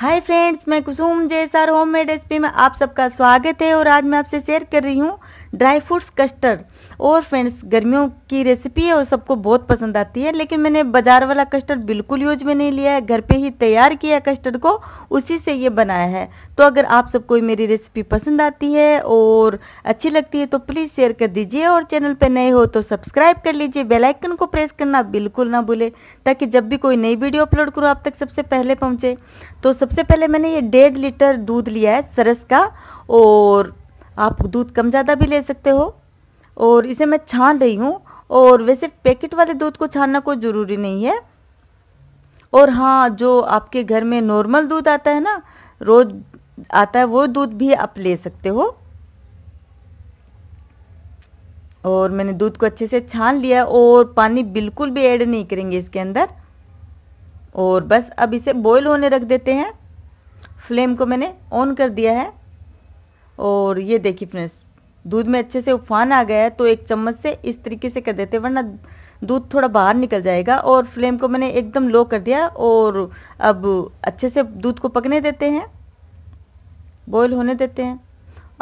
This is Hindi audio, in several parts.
हाय फ्रेंड्स मैं Kusum Jaysar homemade recipe में आप सबका स्वागत है और आज मैं आपसे शेयर कर रही हूँ ड्राई फ्रूट्स कस्टर्ड और फ्रेंड्स गर्मियों की रेसिपी है और सबको बहुत पसंद आती है लेकिन मैंने बाज़ार वाला कस्टर्ड बिल्कुल यूज में नहीं लिया है घर पे ही तैयार किया कस्टर्ड को उसी से ये बनाया है तो अगर आप सबको मेरी रेसिपी पसंद आती है और अच्छी लगती है तो प्लीज़ शेयर कर दीजिए और चैनल पर नए हो तो सब्सक्राइब कर लीजिए बेलाइकन को प्रेस करना बिल्कुल ना भूले ताकि जब भी कोई नई वीडियो अपलोड करूँ आप तक सबसे पहले पहुँचे तो सबसे पहले मैंने ये डेढ़ लीटर दूध लिया है सरस का और आप दूध कम ज़्यादा भी ले सकते हो और इसे मैं छान रही हूँ और वैसे पैकेट वाले दूध को छानना कोई ज़रूरी नहीं है और हाँ जो आपके घर में नॉर्मल दूध आता है ना रोज़ आता है वो दूध भी आप ले सकते हो और मैंने दूध को अच्छे से छान लिया और पानी बिल्कुल भी ऐड नहीं करेंगे इसके अंदर और बस अब इसे बॉईल होने रख देते हैं फ्लेम को मैंने ऑन कर दिया है और ये देखिए फ्रेंड्स दूध में अच्छे से उफान आ गया है तो एक चम्मच से इस तरीके से कर देते वरना दूध थोड़ा बाहर निकल जाएगा और फ्लेम को मैंने एकदम लो कर दिया और अब अच्छे से दूध को पकने देते हैं बॉयल होने देते हैं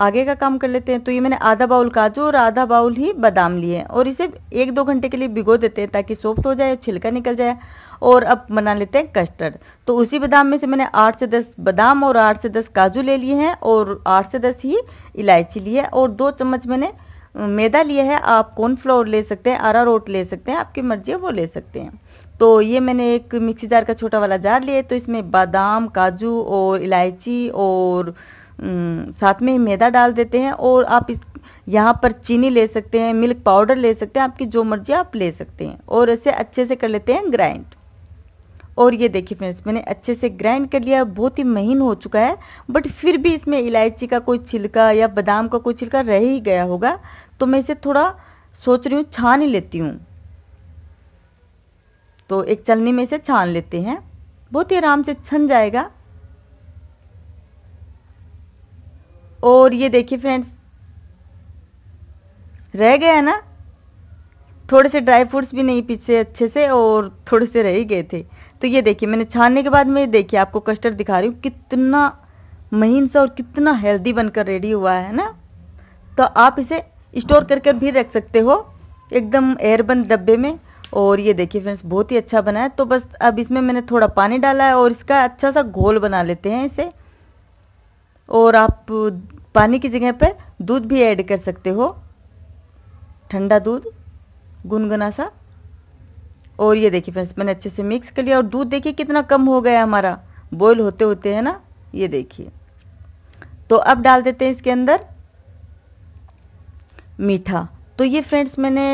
आगे का काम कर लेते हैं तो ये मैंने आधा बाउल काजू और आधा बाउल ही बादाम लिए और इसे एक दो घंटे के लिए भिगो देते हैं ताकि सॉफ्ट हो जाए छिलका निकल जाए और अब बना लेते हैं कस्टर्ड तो उसी बादाम में से मैंने आठ से दस बादाम और आठ से दस काजू ले लिए हैं और आठ से दस ही इलायची ली है और दो चम्मच मैंने मैदा लिया है आप कॉर्नफ्लोर ले सकते हैं आरा रोट ले सकते हैं आपकी मर्जी है वो ले सकते हैं तो ये मैंने एक मिक्सी जार का छोटा वाला जार लिया है तो इसमें बादाम काजू और इलायची और साथ में मैदा डाल देते हैं और आप इस यहाँ पर चीनी ले सकते हैं मिल्क पाउडर ले सकते हैं आपकी जो मर्जी आप ले सकते हैं और इसे अच्छे से कर लेते हैं ग्राइंड और ये देखिए फ्रेंड्स मैंने अच्छे से ग्राइंड कर लिया बहुत ही महीन हो चुका है बट फिर भी इसमें इलायची का कोई छिलका या बादाम का कोई छिलका रह ही गया होगा तो मैं इसे थोड़ा सोच रही हूँ छान ही लेती हूँ तो एक चलनी में इसे छान लेते हैं बहुत ही आराम से छन जाएगा और ये देखिए फ्रेंड्स रह गया ना थोड़े से ड्राई फ्रूट्स भी नहीं पीछे अच्छे से और थोड़े से रह ही गए थे तो ये देखिए मैंने छानने के बाद में देखिए आपको कस्टर्ड दिखा रही हूँ कितना महीन सा और कितना हेल्दी बनकर रेडी हुआ है ना तो आप इसे स्टोर कर कर भी रख सकते हो एकदम एयरबंद डब्बे में और ये देखिए फ्रेंड्स बहुत ही अच्छा बना है तो बस अब इसमें मैंने थोड़ा पानी डाला है और इसका अच्छा सा घोल बना लेते हैं इसे और आप पानी की जगह पर दूध भी ऐड कर सकते हो ठंडा दूध गुनगुना सा और ये देखिए फ्रेंड्स मैंने अच्छे से मिक्स कर लिया और दूध देखिए कितना कम हो गया हमारा बॉयल होते होते है ना ये देखिए तो अब डाल देते हैं इसके अंदर मीठा तो ये फ्रेंड्स मैंने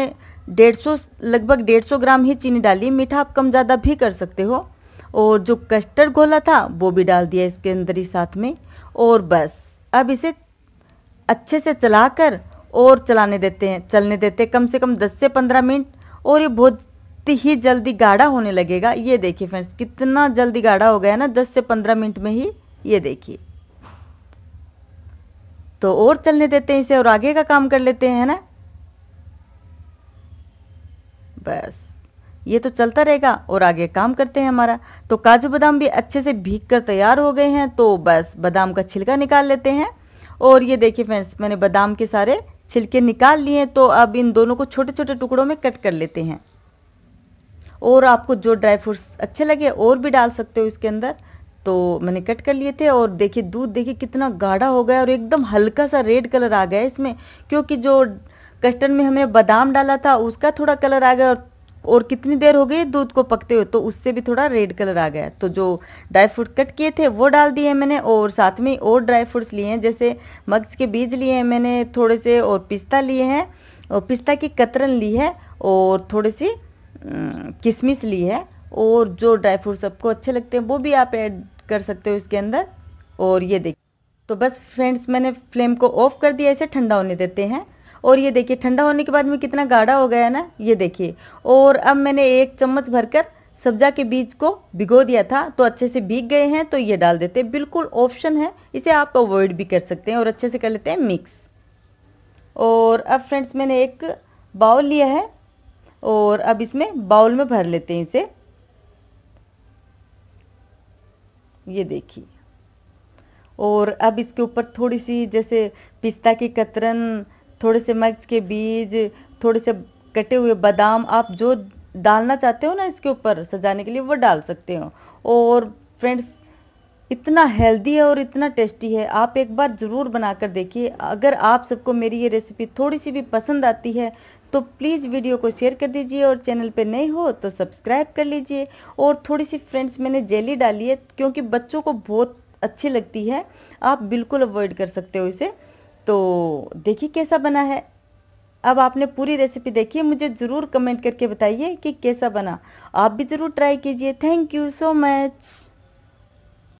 150 लगभग 150 ग्राम ही चीनी डाली मीठा आप कम ज़्यादा भी कर सकते हो और जो कस्टर्ड गोला था वो भी डाल दिया इसके अंदर ही साथ में और बस अब इसे अच्छे से चलाकर और चलाने देते हैं चलने देते हैं कम से कम 10 से 15 मिनट और ये बहुत ही जल्दी गाढ़ा होने लगेगा ये देखिए फ्रेंड्स कितना जल्दी गाढ़ा हो गया ना 10 से 15 मिनट में ही ये देखिए तो और चलने देते हैं इसे और आगे का काम कर लेते हैं ना बस ये तो चलता रहेगा और आगे काम करते हैं हमारा तो काजू बादाम भी अच्छे से भीग कर तैयार हो गए हैं तो बस बादाम का छिलका निकाल लेते हैं और ये देखिए फ्रेंड्स मैंने बादाम के सारे छिलके निकाल लिए तो अब इन दोनों को छोटे छोटे टुकड़ों में कट कर लेते हैं और आपको जो ड्राई फ्रूट्स अच्छे लगे और भी डाल सकते हो इसके अंदर तो मैंने कट कर लिए थे और देखिए दूध देखिए कितना गाढ़ा हो गया और एकदम हल्का सा रेड कलर आ गया इसमें क्योंकि जो कस्टर्ड में हमने बादाम डाला था उसका थोड़ा कलर आ गया और और कितनी देर हो गई दूध को पकते हुए तो उससे भी थोड़ा रेड कलर आ गया तो जो ड्राई फ्रूट कट किए थे वो डाल दिए मैंने और साथ में और ड्राई फ्रूट्स लिए हैं जैसे मग्स के बीज लिए हैं मैंने थोड़े से और पिस्ता लिए हैं और पिस्ता की कतरन ली है और थोड़ी सी किशमिश ली है और जो ड्राई फ्रूट्स आपको अच्छे लगते हैं वो भी आप ऐड कर सकते हो इसके अंदर और ये देखिए तो बस फ्रेंड्स मैंने फ्लेम को ऑफ कर दिया इसे ठंडा होने देते हैं और ये देखिए ठंडा होने के बाद में कितना गाढ़ा हो गया है ना ये देखिए और अब मैंने एक चम्मच भरकर सब्जा के बीज को भिगो दिया था तो अच्छे से भीग गए हैं तो ये डाल देते हैं बिल्कुल ऑप्शन है इसे आप अवॉइड भी कर सकते हैं और अच्छे से कर लेते हैं मिक्स और अब फ्रेंड्स मैंने एक बाउल लिया है और अब इसमें बाउल में भर लेते हैं इसे ये देखिए और अब इसके ऊपर थोड़ी सी जैसे पिस्ता की कतरन थोड़े से मर्च के बीज थोड़े से कटे हुए बादाम आप जो डालना चाहते हो ना इसके ऊपर सजाने के लिए वो डाल सकते हो और फ्रेंड्स इतना हेल्दी है और इतना टेस्टी है आप एक बार ज़रूर बना कर देखिए अगर आप सबको मेरी ये रेसिपी थोड़ी सी भी पसंद आती है तो प्लीज़ वीडियो को शेयर कर दीजिए और चैनल पे नए हो तो सब्सक्राइब कर लीजिए और थोड़ी सी फ्रेंड्स मैंने जेली डाली है क्योंकि बच्चों को बहुत अच्छी लगती है आप बिल्कुल अवॉइड कर सकते हो इसे तो देखिए कैसा बना है अब आपने पूरी रेसिपी देखी है मुझे ज़रूर कमेंट करके बताइए कि कैसा बना आप भी ज़रूर ट्राई कीजिए थैंक यू सो मच